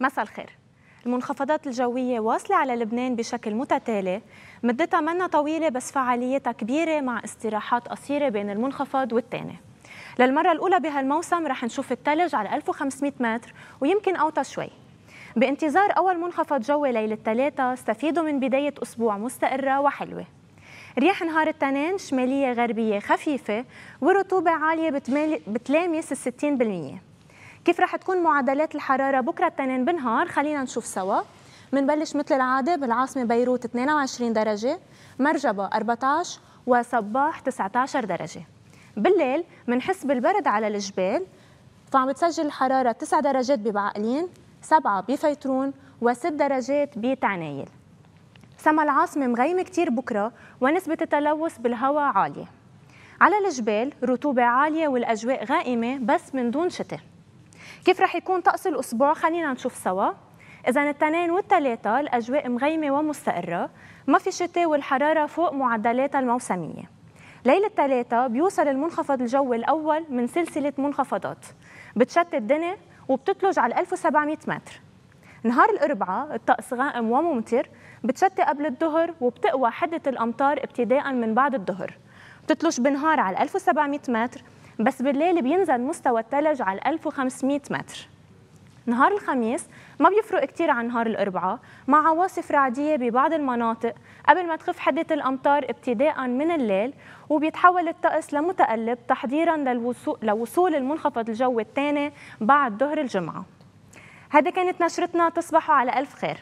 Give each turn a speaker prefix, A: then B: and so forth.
A: مساء الخير المنخفضات الجوية واصلة على لبنان بشكل متتالي مدتها منا طويلة بس فعاليتها كبيرة مع استراحات قصيرة بين المنخفض والتاني للمرة الأولى بهالموسم رح نشوف التلج على 1500 متر ويمكن أوطى شوي بانتظار أول منخفض جوي ليلة الثلاثة استفيدوا من بداية أسبوع مستقرة وحلوة رياح نهار التنين شمالية غربية خفيفة ورطوبة عالية بتلامس الستين 60% كيف رح تكون معدلات الحرارة بكرة التنين بالنهار خلينا نشوف سوا منبلش مثل العادة بالعاصمة بيروت 22 درجة مرجبة 14 وصباح 19 درجة بالليل منحس بالبرد على الجبال فعم بتسجل الحرارة 9 درجات ببعقلين 7 بفيترون و6 درجات بتعنايل سما العاصمة مغيمة كتير بكرة ونسبة التلوث بالهواء عالية على الجبال رطوبة عالية والأجواء غائمة بس من دون شتاء كيف رح يكون طقس الأسبوع خلينا نشوف سوا إذا التنين والثلاثة الأجواء مغيمة ومستقرة ما في شتاء والحرارة فوق معدلاتها الموسمية ليلة الثلاثة بيوصل المنخفض الجوي الأول من سلسلة منخفضات بتشتت الدنيا وبتتلج على 1700 متر نهار الأربعاء الطقس غائم وممطر بتشتي قبل الظهر وبتقوى حدة الأمطار ابتداء من بعد الظهر بتتلج بنهار على 1700 متر بس بالليل بينزل مستوى الثلج على 1500 متر نهار الخميس ما بيفرق كتير عن نهار الأربعاء مع عواصف رعدية ببعض المناطق قبل ما تخف حدة الأمطار ابتداء من الليل وبيتحول الطقس لمتقلب تحضيرا للوصول, لوصول المنخفض الجوي الثاني بعد ظهر الجمعة هذا كانت نشرتنا تصبحوا على ألف خير